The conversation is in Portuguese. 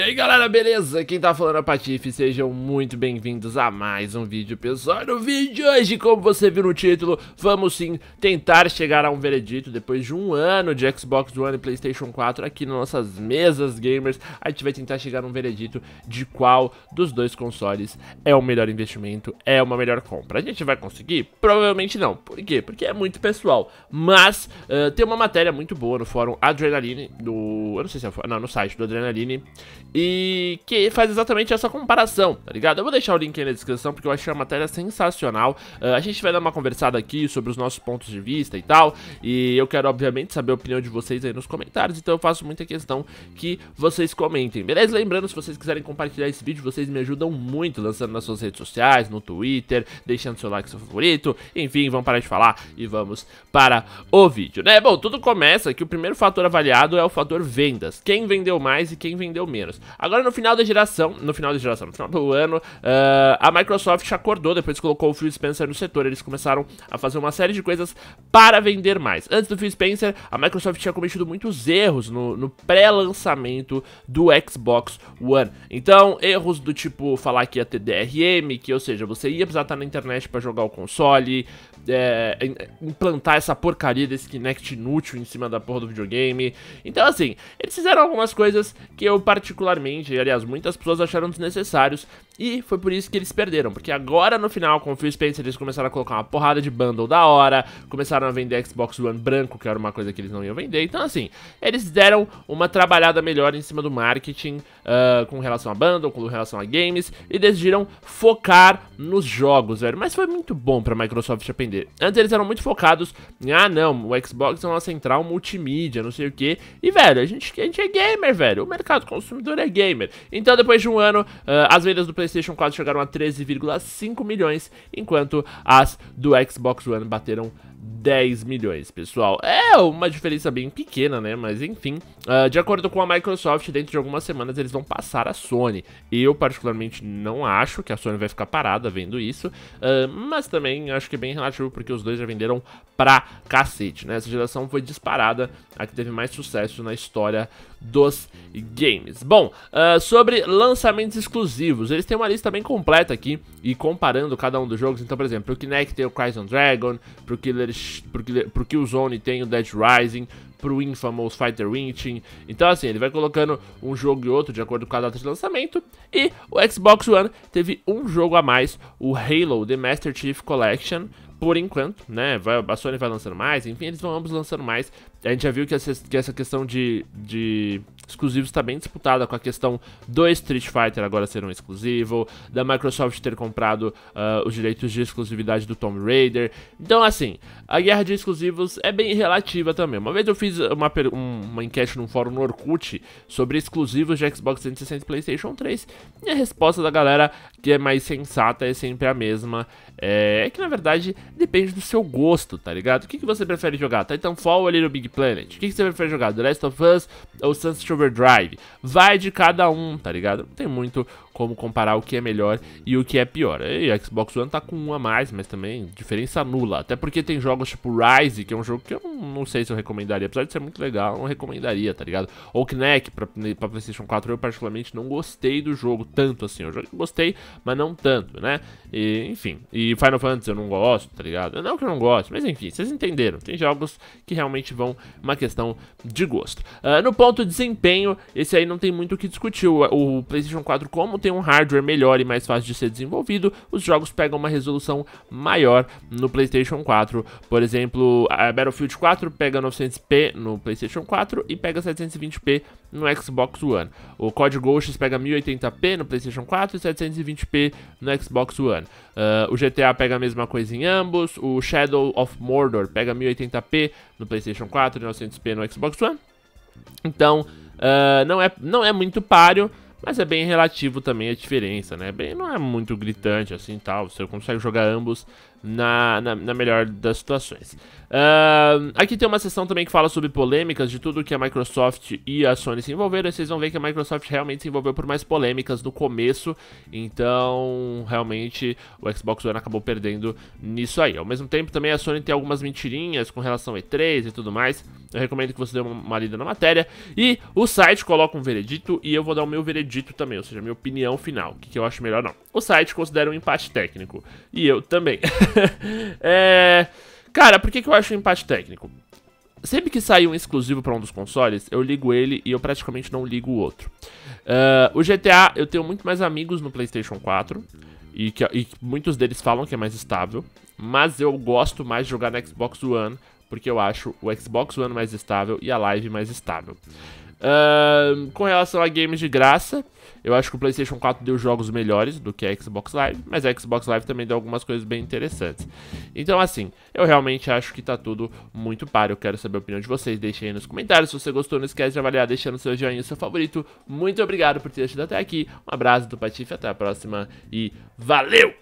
E aí galera, beleza? Quem tá falando é Patife, sejam muito bem-vindos a mais um vídeo, pessoal. No vídeo de hoje, como você viu no título, vamos sim tentar chegar a um veredito depois de um ano de Xbox One e Playstation 4 aqui nas nossas mesas gamers. A gente vai tentar chegar a um veredito de qual dos dois consoles é o melhor investimento, é uma melhor compra. A gente vai conseguir? Provavelmente não. Por quê? Porque é muito pessoal. Mas uh, tem uma matéria muito boa no fórum Adrenaline, do... eu não sei se é... não, no site do Adrenaline e que faz exatamente essa comparação, tá ligado? Eu vou deixar o link aí na descrição porque eu achei a matéria sensacional. Uh, a gente vai dar uma conversada aqui sobre os nossos pontos de vista e tal. E eu quero, obviamente, saber a opinião de vocês aí nos comentários. Então eu faço muita questão que vocês comentem, beleza? Lembrando, se vocês quiserem compartilhar esse vídeo, vocês me ajudam muito lançando nas suas redes sociais, no Twitter, deixando seu like seu favorito. Enfim, vamos parar de falar e vamos para o vídeo, né? Bom, tudo começa que o primeiro fator avaliado é o fator vendas. Quem vendeu mais e quem vendeu menos. Agora no final da geração, no final da geração, no final do ano, uh, a Microsoft acordou, depois colocou o Phil Spencer no setor, eles começaram a fazer uma série de coisas para vender mais. Antes do Phil Spencer, a Microsoft tinha cometido muitos erros no, no pré-lançamento do Xbox One. Então, erros do tipo falar que ia ter DRM, que ou seja, você ia precisar estar na internet para jogar o console, é, é, implantar essa porcaria desse Kinect inútil em cima da porra do videogame. Então, assim, eles fizeram algumas coisas que eu particularmente, aliás, muitas pessoas acharam desnecessários. E foi por isso que eles perderam, porque agora no final, com o Phil Spencer, eles começaram a colocar uma porrada de bundle da hora, começaram a vender Xbox One branco, que era uma coisa que eles não iam vender. Então, assim, eles deram uma trabalhada melhor em cima do marketing uh, com relação a bundle, com relação a games, e decidiram focar nos jogos, velho. Mas foi muito bom pra Microsoft aprender entender. Antes eles eram muito focados em, ah não, o Xbox é uma central multimídia, não sei o que. E velho, a gente, a gente é gamer, velho. O mercado consumidor é gamer. Então depois de um ano, uh, as vendas do PlayStation 4 chegaram a 13,5 milhões, enquanto as do Xbox One bateram 10 milhões, pessoal. É uma diferença bem pequena, né? Mas enfim, uh, de acordo com a Microsoft, dentro de algumas semanas eles vão passar a Sony. Eu, particularmente, não acho que a Sony vai ficar parada vendo isso, uh, mas também acho que é bem relativo porque os dois já venderam pra cacete, né? Essa geração foi disparada, a que teve mais sucesso na história dos games. Bom, uh, sobre lançamentos exclusivos, eles têm uma lista bem completa aqui e comparando cada um dos jogos. Então, por exemplo, pro Kinect tem o Crimson Dragon, pro Killer eles. Porque, porque o Zone tem o Dead Rising, pro Infamous Fighter Reaching. Então, assim, ele vai colocando um jogo e outro de acordo com a data de lançamento. E o Xbox One teve um jogo a mais, o Halo The Master Chief Collection. Por enquanto, né? Vai, a Sony vai lançando mais, enfim, eles vão ambos lançando mais. A gente já viu que essa, que essa questão de, de exclusivos está bem disputada com a questão do Street Fighter agora ser um exclusivo, da Microsoft ter comprado uh, os direitos de exclusividade do Tomb Raider. Então, assim, a guerra de exclusivos é bem relativa também. Uma vez eu fiz uma, uma enquete num fórum no Orkut sobre exclusivos de Xbox 360 e PlayStation 3, e a resposta da galera que é mais sensata é sempre a mesma. É, é que na verdade depende do seu gosto, tá ligado? O que, que você prefere jogar? Titanfall ou Little Big Planet? O que, que você prefere jogar? The Last of Us ou Sunset Overdrive? Vai de cada um, tá ligado? Não tem muito como comparar o que é melhor e o que é pior. E a Xbox One tá com um a mais, mas também diferença nula. Até porque tem jogos tipo Rise, que é um jogo que eu não sei se eu recomendaria, apesar de ser muito legal, eu não recomendaria, tá ligado? Ou Kinect pra, pra PlayStation 4, eu particularmente não gostei do jogo tanto assim. Eu gostei, mas não tanto, né? E, enfim, e Final Fantasy eu não gosto, tá ligado? Não que eu não gosto, mas enfim, vocês entenderam. Tem jogos que realmente vão uma questão de gosto. Uh, no ponto de desempenho, esse aí não tem muito o que discutir. O, o PlayStation 4, como tem um hardware melhor e mais fácil de ser desenvolvido, os jogos pegam uma resolução maior no PlayStation 4. Por exemplo, a Battlefield 4 pega 900p no PlayStation 4 e pega 720p no Xbox One. O Code Ghosts pega 1080p no PlayStation 4 e 720p no Xbox One. Uh, o GTA pega a mesma coisa em ambos. O Shadow of Mordor pega 1080p no PlayStation 4 e 900p no Xbox One. Então, uh, não, é, não é muito páreo, mas é bem relativo também a diferença, né? Bem, não é muito gritante assim tal. Você consegue jogar ambos na, na, na melhor das situações. Uh, aqui tem uma sessão também que fala sobre polêmicas de tudo que a Microsoft e a Sony se envolveram. E vocês vão ver que a Microsoft realmente se envolveu por mais polêmicas no começo. Então, realmente, o Xbox One acabou perdendo nisso aí. Ao mesmo tempo, também a Sony tem algumas mentirinhas com relação ao E3 e tudo mais. Eu recomendo que você dê uma lida na matéria. E o site coloca um veredito e eu vou dar o meu veredito dito também, ou seja, minha opinião final, o que, que, eu acho melhor não. O site considera um empate técnico, e eu também. é... Cara, por que, que eu acho um empate técnico? Sempre que sai um exclusivo para um dos consoles, eu ligo ele e eu praticamente não ligo o outro. Uh, o GTA, eu tenho muito mais amigos no PlayStation 4, e, que, e muitos deles falam que é mais estável, mas eu gosto mais de jogar no Xbox One, porque eu acho o Xbox One mais estável e a Live mais estável. Uh, com relação a games de graça, eu acho que o PlayStation 4 deu jogos melhores do que a Xbox Live, mas a Xbox Live também deu algumas coisas bem interessantes. Então, assim, eu realmente acho que tá tudo muito par. Eu quero saber a opinião de vocês. Deixem aí nos comentários. Se você gostou, não esquece de avaliar, deixando seu joinha, seu favorito. Muito obrigado por ter assistido até aqui. Um abraço do Patife, até a próxima e valeu!